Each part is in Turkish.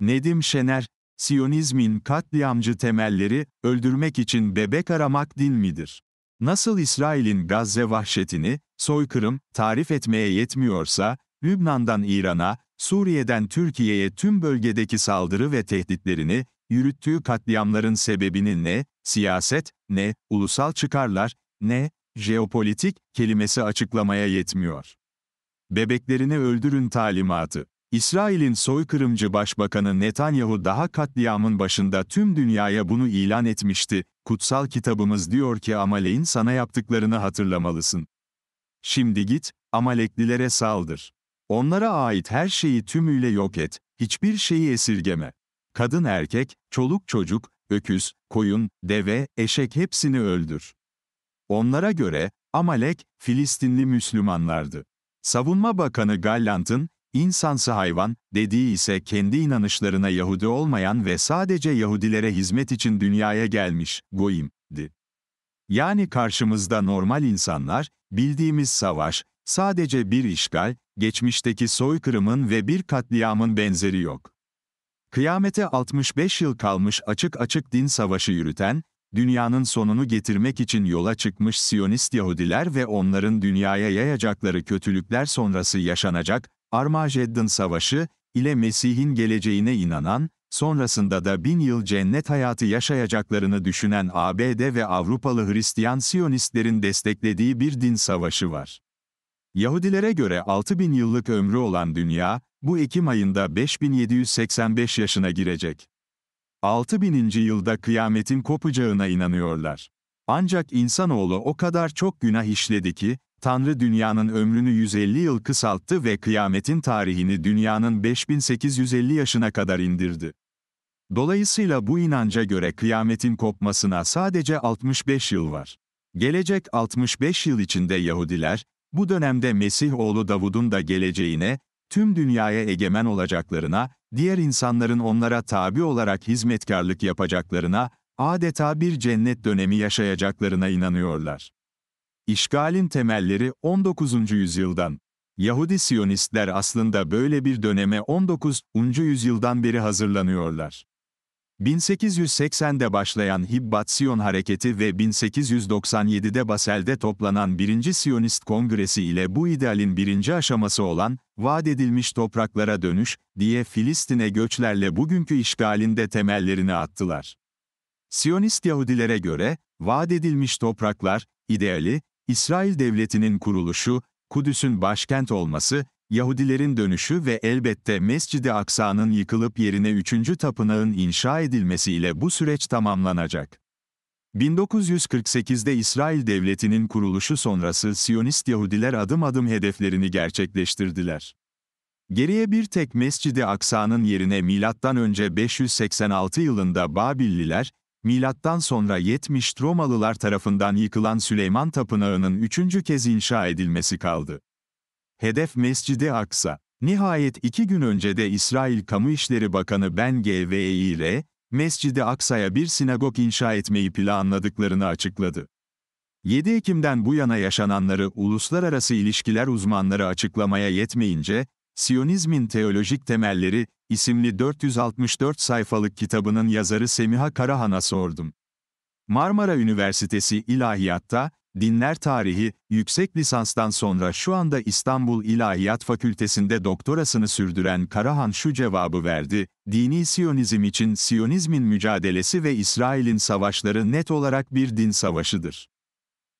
Nedim Şener, Siyonizmin katliamcı temelleri, öldürmek için bebek aramak din midir? Nasıl İsrail'in Gazze vahşetini, soykırım, tarif etmeye yetmiyorsa, Lübnan'dan İran'a, Suriye'den Türkiye'ye tüm bölgedeki saldırı ve tehditlerini, yürüttüğü katliamların sebebini ne, siyaset, ne, ulusal çıkarlar, ne, jeopolitik, kelimesi açıklamaya yetmiyor. Bebeklerini öldürün talimatı. İsrail'in soykırımcı başbakanı Netanyahu daha katliamın başında tüm dünyaya bunu ilan etmişti. Kutsal kitabımız diyor ki Amalek'in sana yaptıklarını hatırlamalısın. Şimdi git, Amaleklilere saldır. Onlara ait her şeyi tümüyle yok et, hiçbir şeyi esirgeme. Kadın erkek, çoluk çocuk, öküz, koyun, deve, eşek hepsini öldür. Onlara göre, Amalek, Filistinli Müslümanlardı. Savunma Bakanı Gallant'ın, insansı hayvan, dediği ise kendi inanışlarına Yahudi olmayan ve sadece Yahudilere hizmet için dünyaya gelmiş, goyimdi. Yani karşımızda normal insanlar, bildiğimiz savaş, sadece bir işgal, geçmişteki soykırımın ve bir katliamın benzeri yok. Kıyamete 65 yıl kalmış açık açık din savaşı yürüten, dünyanın sonunu getirmek için yola çıkmış Siyonist Yahudiler ve onların dünyaya yayacakları kötülükler sonrası yaşanacak, Armageddon Savaşı ile Mesih'in geleceğine inanan, sonrasında da bin yıl cennet hayatı yaşayacaklarını düşünen ABD ve Avrupalı Hristiyan Siyonistlerin desteklediği bir din savaşı var. Yahudilere göre 6000 yıllık ömrü olan dünya, bu Ekim ayında 5785 yaşına girecek. 6000. yılda kıyametin kopacağına inanıyorlar. Ancak insanoğlu o kadar çok günah işledi ki, Tanrı dünyanın ömrünü 150 yıl kısalttı ve kıyametin tarihini dünyanın 5850 yaşına kadar indirdi. Dolayısıyla bu inanca göre kıyametin kopmasına sadece 65 yıl var. Gelecek 65 yıl içinde Yahudiler, bu dönemde Mesih oğlu Davud'un da geleceğine, tüm dünyaya egemen olacaklarına, diğer insanların onlara tabi olarak hizmetkarlık yapacaklarına, adeta bir cennet dönemi yaşayacaklarına inanıyorlar. İşgalin temelleri 19. yüzyıldan. Yahudi Siyonistler aslında böyle bir döneme 19. yüzyıldan beri hazırlanıyorlar. 1880'de başlayan Hibbat Siyon Hareketi ve 1897'de Basel'de toplanan 1. Siyonist Kongresi ile bu idealin birinci aşaması olan, vaat edilmiş topraklara dönüş, diye Filistin'e göçlerle bugünkü işgalinde temellerini attılar. Siyonist Yahudilere göre, vaat edilmiş topraklar, ideali, İsrail devletinin kuruluşu, Kudüs'ün başkent olması, Yahudilerin dönüşü ve elbette Mescid-i Aksa'nın yıkılıp yerine 3. tapınağın inşa edilmesiyle bu süreç tamamlanacak. 1948'de İsrail devletinin kuruluşu sonrası Siyonist Yahudiler adım adım hedeflerini gerçekleştirdiler. Geriye bir tek Mescid-i Aksa'nın yerine MÖ 586 yılında Babilliler, milattan sonra 70 Romalılar tarafından yıkılan Süleyman Tapınağı'nın üçüncü kez inşa edilmesi kaldı. Hedef Mescidi Aksa. Nihayet iki gün önce de İsrail Kamu İşleri Bakanı Ben Gvei ile Mescidi Aksa'ya bir sinagog inşa etmeyi planladıklarını açıkladı. 7 Ekim'den bu yana yaşananları uluslararası ilişkiler uzmanları açıklamaya yetmeyince, Siyonizmin teolojik temelleri isimli 464 sayfalık kitabının yazarı Semiha Karahan'a sordum. Marmara Üniversitesi İlahiyat'ta, Dinler Tarihi, yüksek lisanstan sonra şu anda İstanbul İlahiyat Fakültesi'nde doktorasını sürdüren Karahan şu cevabı verdi, dini Siyonizm için Siyonizmin mücadelesi ve İsrail'in savaşları net olarak bir din savaşıdır.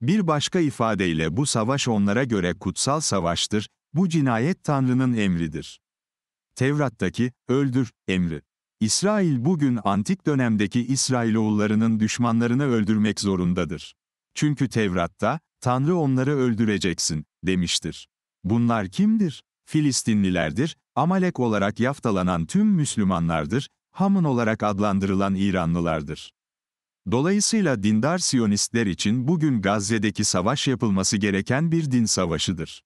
Bir başka ifadeyle bu savaş onlara göre kutsal savaştır, bu cinayet Tanrı'nın emridir. Tevrat'taki öldür emri. İsrail bugün antik dönemdeki İsrailoğullarının düşmanlarını öldürmek zorundadır. Çünkü Tevrat'ta, Tanrı onları öldüreceksin, demiştir. Bunlar kimdir? Filistinlilerdir, Amalek olarak yaftalanan tüm Müslümanlardır, Hamun olarak adlandırılan İranlılardır. Dolayısıyla dindar Siyonistler için bugün Gazze'deki savaş yapılması gereken bir din savaşıdır.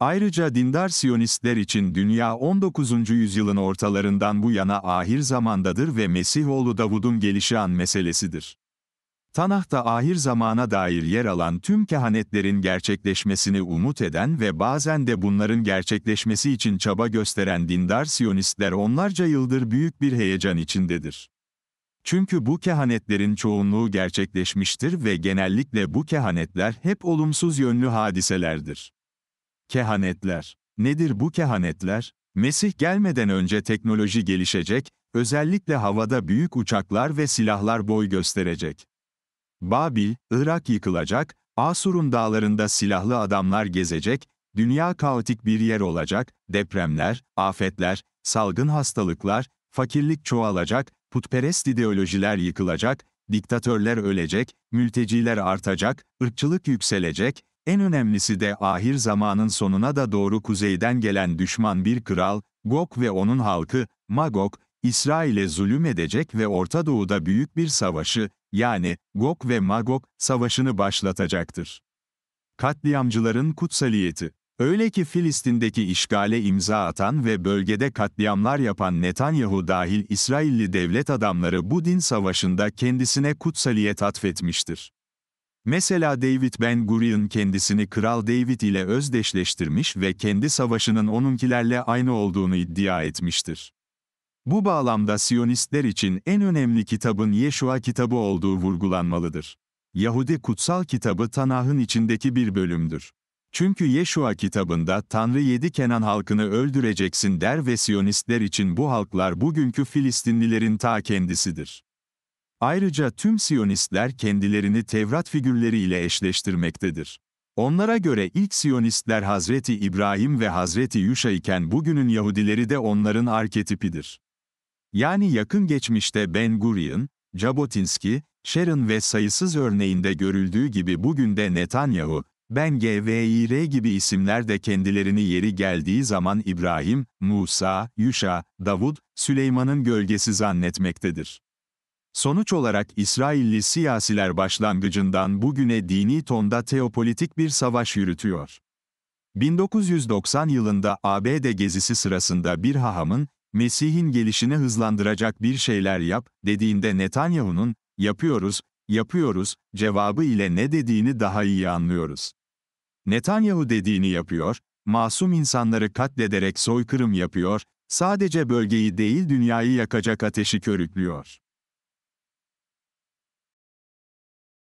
Ayrıca dindar Siyonistler için dünya 19. yüzyılın ortalarından bu yana ahir zamandadır ve Mesihoğlu Davud'un gelişi an meselesidir. Tanah'ta ahir zamana dair yer alan tüm kehanetlerin gerçekleşmesini umut eden ve bazen de bunların gerçekleşmesi için çaba gösteren dindar Siyonistler onlarca yıldır büyük bir heyecan içindedir. Çünkü bu kehanetlerin çoğunluğu gerçekleşmiştir ve genellikle bu kehanetler hep olumsuz yönlü hadiselerdir. Kehanetler. Nedir bu kehanetler? Mesih gelmeden önce teknoloji gelişecek, özellikle havada büyük uçaklar ve silahlar boy gösterecek. Babil, Irak yıkılacak, Asur'un dağlarında silahlı adamlar gezecek, dünya kaotik bir yer olacak, depremler, afetler, salgın hastalıklar, fakirlik çoğalacak, putperest ideolojiler yıkılacak, diktatörler ölecek, mülteciler artacak, ırkçılık yükselecek, en önemlisi de ahir zamanın sonuna da doğru kuzeyden gelen düşman bir kral, Gok ve onun halkı, Magok, İsrail'e zulüm edecek ve Orta Doğu'da büyük bir savaşı, yani Gok ve Magok savaşını başlatacaktır. Katliamcıların kutsaliyeti Öyle ki Filistin'deki işgale imza atan ve bölgede katliamlar yapan Netanyahu dahil İsrailli devlet adamları bu din savaşında kendisine kutsaliyet atfetmiştir. Mesela David Ben Gurion kendisini Kral David ile özdeşleştirmiş ve kendi savaşının onunkilerle aynı olduğunu iddia etmiştir. Bu bağlamda Siyonistler için en önemli kitabın Yeşua kitabı olduğu vurgulanmalıdır. Yahudi kutsal kitabı Tanah'ın içindeki bir bölümdür. Çünkü Yeşua kitabında Tanrı yedi Kenan halkını öldüreceksin der ve Siyonistler için bu halklar bugünkü Filistinlilerin ta kendisidir. Ayrıca tüm Siyonistler kendilerini Tevrat figürleriyle eşleştirmektedir. Onlara göre ilk Siyonistler Hazreti İbrahim ve Hazreti Yuşa iken bugünün Yahudileri de onların arketipidir. Yani yakın geçmişte Ben Gurion, Jabotinsky, Sharon ve sayısız örneğinde görüldüğü gibi bugün de Netanyahu, Ben GVIR gibi isimler de kendilerini yeri geldiği zaman İbrahim, Musa, Yuşa, Davud, Süleyman'ın gölgesi zannetmektedir. Sonuç olarak İsrailli siyasiler başlangıcından bugüne dini tonda teopolitik bir savaş yürütüyor. 1990 yılında ABD gezisi sırasında bir hahamın, Mesih'in gelişini hızlandıracak bir şeyler yap, dediğinde Netanyahu'nun, yapıyoruz, yapıyoruz, cevabı ile ne dediğini daha iyi anlıyoruz. Netanyahu dediğini yapıyor, masum insanları katlederek soykırım yapıyor, sadece bölgeyi değil dünyayı yakacak ateşi körüklüyor.